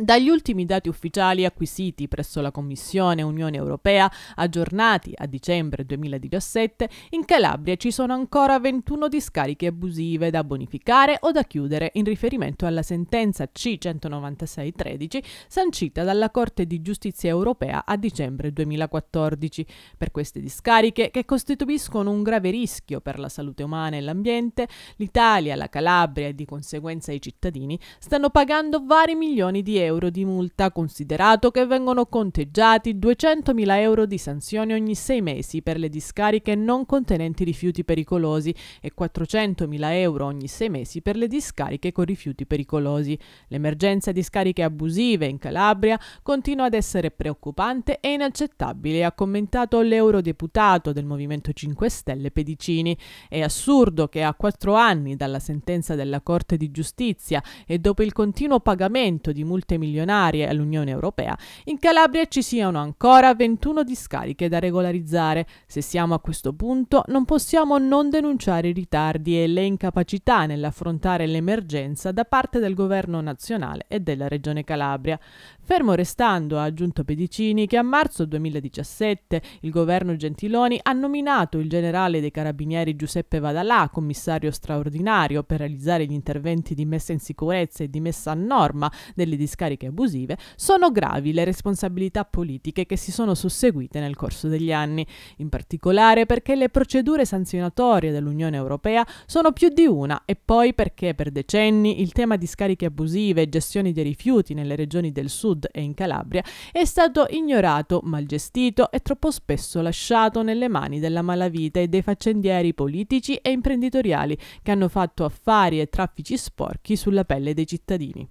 Dagli ultimi dati ufficiali acquisiti presso la Commissione Unione Europea, aggiornati a dicembre 2017, in Calabria ci sono ancora 21 discariche abusive da bonificare o da chiudere in riferimento alla sentenza C196-13 sancita dalla Corte di Giustizia Europea a dicembre 2014. Per queste discariche, che costituiscono un grave rischio per la salute umana e l'ambiente, l'Italia, la Calabria e di conseguenza i cittadini stanno pagando vari milioni di euro euro di multa, considerato che vengono conteggiati 200.000 euro di sanzioni ogni sei mesi per le discariche non contenenti rifiuti pericolosi e 400.000 euro ogni sei mesi per le discariche con rifiuti pericolosi. L'emergenza discariche abusive in Calabria continua ad essere preoccupante e inaccettabile, ha commentato l'eurodeputato del Movimento 5 Stelle Pedicini. È assurdo che a quattro anni dalla sentenza della Corte di Giustizia e dopo il continuo pagamento di multe milionarie all'Unione Europea, in Calabria ci siano ancora 21 discariche da regolarizzare. Se siamo a questo punto, non possiamo non denunciare i ritardi e le incapacità nell'affrontare l'emergenza da parte del governo nazionale e della Regione Calabria. Fermo restando, ha aggiunto Pedicini, che a marzo 2017 il governo Gentiloni ha nominato il generale dei carabinieri Giuseppe Vadalà commissario straordinario per realizzare gli interventi di messa in sicurezza e di messa a norma delle discariche cariche abusive, sono gravi le responsabilità politiche che si sono susseguite nel corso degli anni, in particolare perché le procedure sanzionatorie dell'Unione Europea sono più di una e poi perché per decenni il tema di scariche abusive e gestioni dei rifiuti nelle regioni del sud e in Calabria è stato ignorato, mal gestito e troppo spesso lasciato nelle mani della malavita e dei faccendieri politici e imprenditoriali che hanno fatto affari e traffici sporchi sulla pelle dei cittadini.